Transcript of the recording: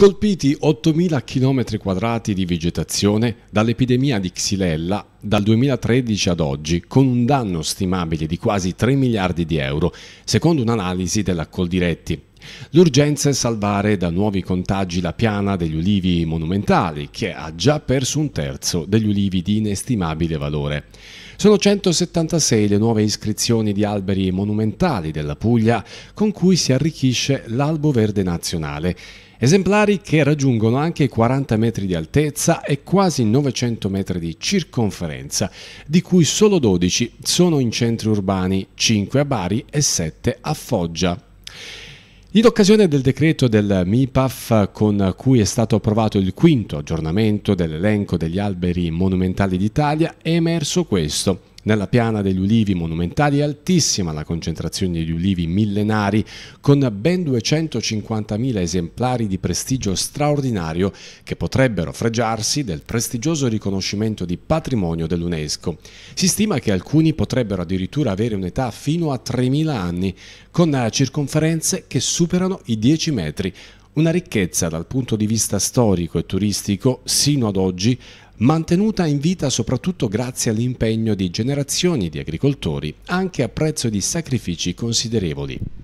Colpiti 8.000 km quadrati di vegetazione dall'epidemia di Xylella dal 2013 ad oggi, con un danno stimabile di quasi 3 miliardi di euro, secondo un'analisi della Coldiretti. L'urgenza è salvare da nuovi contagi la piana degli ulivi monumentali, che ha già perso un terzo degli ulivi di inestimabile valore. Sono 176 le nuove iscrizioni di alberi monumentali della Puglia con cui si arricchisce l'Albo Verde Nazionale, esemplari che raggiungono anche i 40 metri di altezza e quasi 900 metri di circonferenza, di cui solo 12 sono in centri urbani, 5 a Bari e 7 a Foggia. In occasione del decreto del MIPAF con cui è stato approvato il quinto aggiornamento dell'elenco degli alberi monumentali d'Italia è emerso questo. Nella piana degli ulivi monumentali è altissima la concentrazione di ulivi millenari, con ben 250.000 esemplari di prestigio straordinario che potrebbero fregiarsi del prestigioso riconoscimento di patrimonio dell'UNESCO. Si stima che alcuni potrebbero addirittura avere un'età fino a 3.000 anni, con circonferenze che superano i 10 metri, una ricchezza dal punto di vista storico e turistico sino ad oggi mantenuta in vita soprattutto grazie all'impegno di generazioni di agricoltori anche a prezzo di sacrifici considerevoli.